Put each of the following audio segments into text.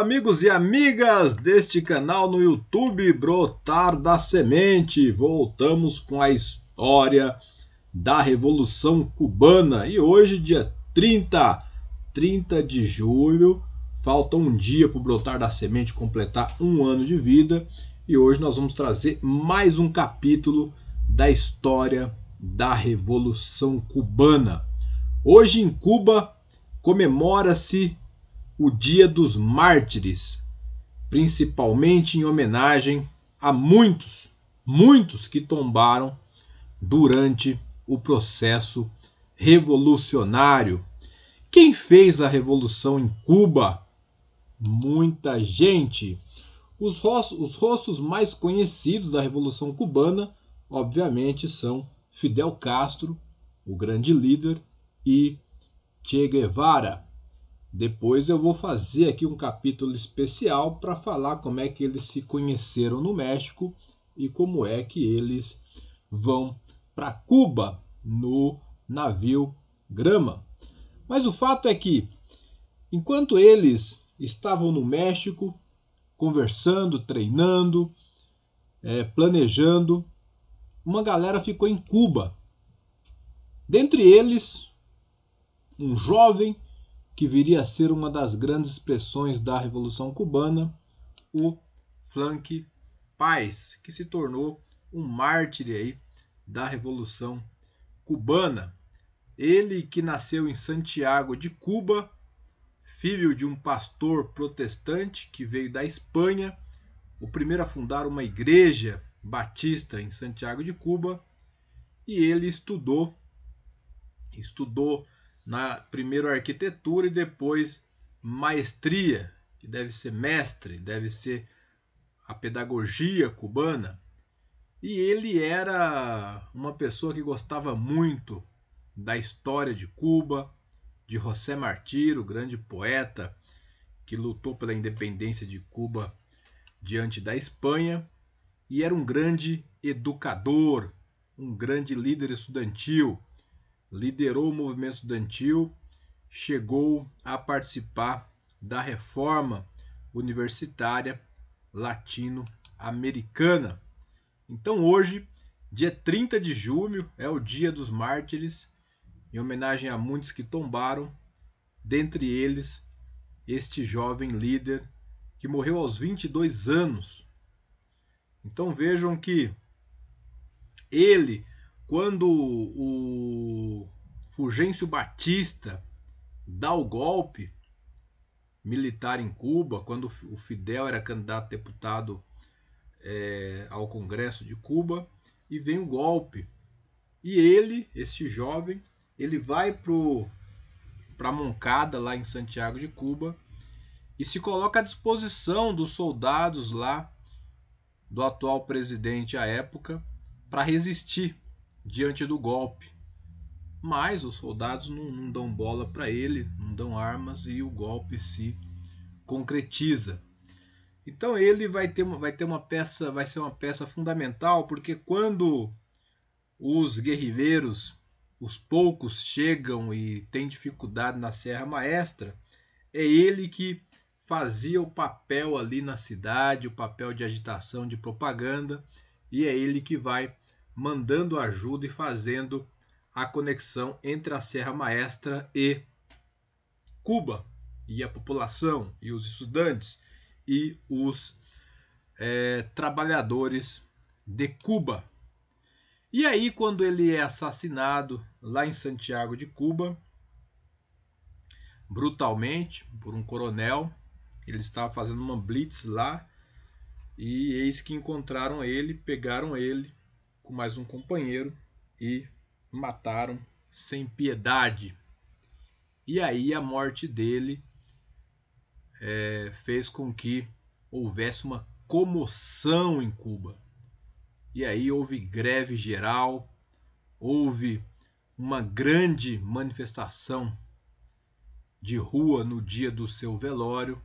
amigos e amigas deste canal no YouTube Brotar da Semente. Voltamos com a história da Revolução Cubana e hoje, dia 30, 30 de julho, falta um dia para o Brotar da Semente completar um ano de vida e hoje nós vamos trazer mais um capítulo da história da Revolução Cubana. Hoje em Cuba comemora-se o Dia dos Mártires, principalmente em homenagem a muitos, muitos que tombaram durante o processo revolucionário. Quem fez a revolução em Cuba? Muita gente. Os rostos, os rostos mais conhecidos da Revolução Cubana, obviamente, são Fidel Castro, o grande líder, e Che Guevara. Depois eu vou fazer aqui um capítulo especial para falar como é que eles se conheceram no México e como é que eles vão para Cuba no navio Grama. Mas o fato é que enquanto eles estavam no México conversando, treinando, é, planejando, uma galera ficou em Cuba. Dentre eles, um jovem que viria a ser uma das grandes expressões da Revolução Cubana, o Flanque Paz, que se tornou um mártir aí da Revolução Cubana. Ele que nasceu em Santiago de Cuba, filho de um pastor protestante que veio da Espanha, o primeiro a fundar uma igreja batista em Santiago de Cuba, e ele estudou estudou na primeiro arquitetura e depois maestria, que deve ser mestre, deve ser a pedagogia cubana. E ele era uma pessoa que gostava muito da história de Cuba, de José Martí, o grande poeta que lutou pela independência de Cuba diante da Espanha, e era um grande educador, um grande líder estudantil liderou o movimento estudantil, chegou a participar da reforma universitária latino-americana. Então, hoje, dia 30 de julho, é o Dia dos Mártires, em homenagem a muitos que tombaram, dentre eles este jovem líder que morreu aos 22 anos. Então vejam que ele quando o Fulgêncio Batista dá o golpe militar em Cuba, quando o Fidel era candidato a deputado é, ao Congresso de Cuba, e vem o golpe. E ele, esse jovem, ele vai para a Moncada, lá em Santiago de Cuba, e se coloca à disposição dos soldados lá, do atual presidente à época, para resistir diante do golpe. Mas os soldados não, não dão bola para ele, não dão armas e o golpe se concretiza. Então ele vai ter, vai ter uma peça, vai ser uma peça fundamental, porque quando os guerrilheiros, os poucos chegam e têm dificuldade na Serra Maestra, é ele que fazia o papel ali na cidade, o papel de agitação, de propaganda, e é ele que vai mandando ajuda e fazendo a conexão entre a Serra Maestra e Cuba, e a população, e os estudantes, e os é, trabalhadores de Cuba. E aí, quando ele é assassinado lá em Santiago de Cuba, brutalmente, por um coronel, ele estava fazendo uma blitz lá, e eis que encontraram ele, pegaram ele com mais um companheiro e mataram sem piedade. E aí a morte dele é, fez com que houvesse uma comoção em Cuba. E aí houve greve geral, houve uma grande manifestação de rua no dia do seu velório.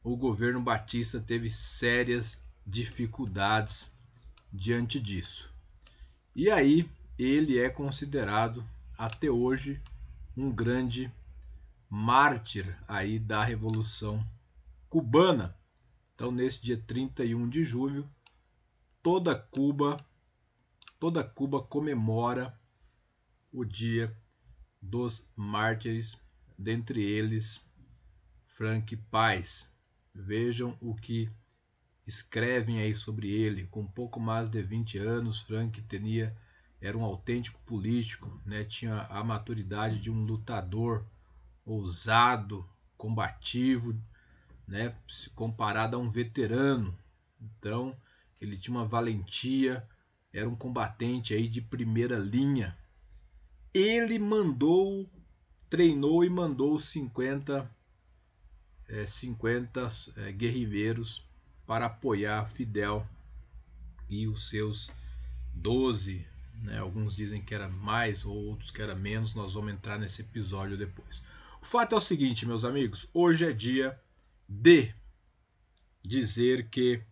O governo Batista teve sérias dificuldades diante disso. E aí ele é considerado até hoje um grande mártir aí da Revolução Cubana. Então, nesse dia 31 de julho, toda Cuba, toda Cuba comemora o dia dos mártires, dentre eles Frank Paz. Vejam o que escrevem aí sobre ele. Com pouco mais de 20 anos, Frank tinha, era um autêntico político, né? tinha a maturidade de um lutador ousado, combativo, né? comparado a um veterano. Então, ele tinha uma valentia, era um combatente aí de primeira linha. Ele mandou, treinou e mandou 50, é, 50 é, guerrilheiros para apoiar Fidel e os seus 12, né? alguns dizem que era mais, ou outros que era menos, nós vamos entrar nesse episódio depois. O fato é o seguinte, meus amigos, hoje é dia de dizer que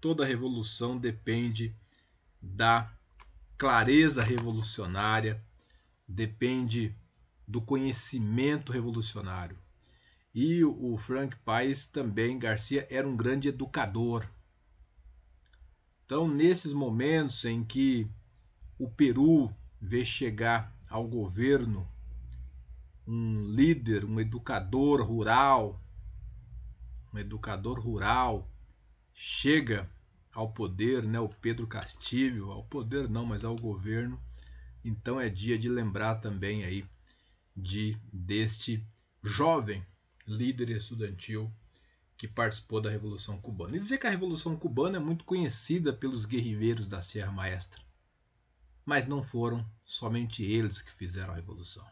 toda revolução depende da clareza revolucionária, depende do conhecimento revolucionário. E o Frank Paes também, Garcia, era um grande educador. Então, nesses momentos em que o Peru vê chegar ao governo um líder, um educador rural, um educador rural chega ao poder, né, o Pedro Castilho, ao poder não, mas ao governo. Então é dia de lembrar também aí de deste jovem líder estudantil que participou da Revolução Cubana. E dizer que a Revolução Cubana é muito conhecida pelos guerrilheiros da Serra Maestra, mas não foram somente eles que fizeram a Revolução.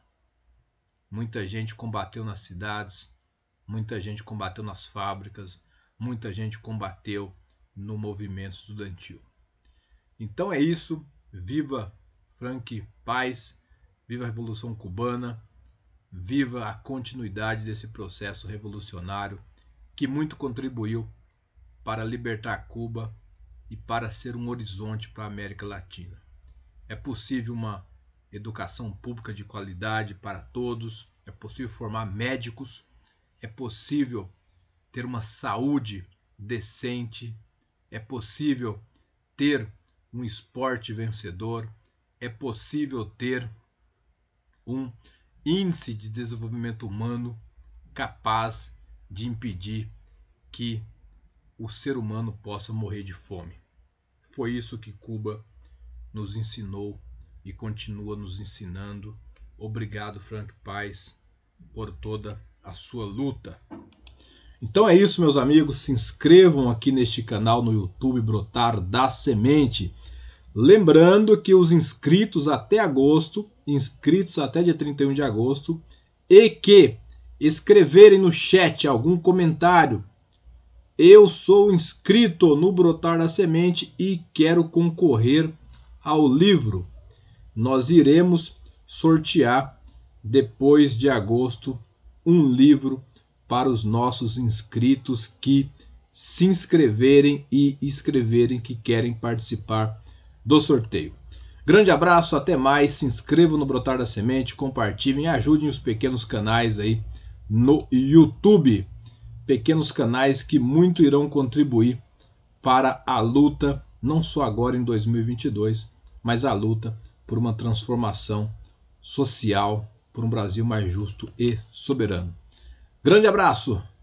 Muita gente combateu nas cidades, muita gente combateu nas fábricas, muita gente combateu no movimento estudantil. Então é isso, viva Frank Paz, viva a Revolução Cubana, viva a continuidade desse processo revolucionário que muito contribuiu para libertar Cuba e para ser um horizonte para a América Latina. É possível uma educação pública de qualidade para todos, é possível formar médicos, é possível ter uma saúde decente, é possível ter um esporte vencedor, é possível ter um índice de desenvolvimento humano capaz de impedir que o ser humano possa morrer de fome. Foi isso que Cuba nos ensinou e continua nos ensinando. Obrigado, Frank Paz, por toda a sua luta. Então é isso, meus amigos. Se inscrevam aqui neste canal no YouTube Brotar da Semente. Lembrando que os inscritos até agosto, inscritos até dia 31 de agosto, e que escreverem no chat algum comentário. Eu sou inscrito no Brotar da Semente e quero concorrer ao livro. Nós iremos sortear depois de agosto um livro para os nossos inscritos que se inscreverem e escreverem que querem participar do sorteio. Grande abraço, até mais. Se inscrevam no Brotar da Semente, compartilhem, ajudem os pequenos canais aí no YouTube. Pequenos canais que muito irão contribuir para a luta, não só agora em 2022, mas a luta por uma transformação social, por um Brasil mais justo e soberano. Grande abraço!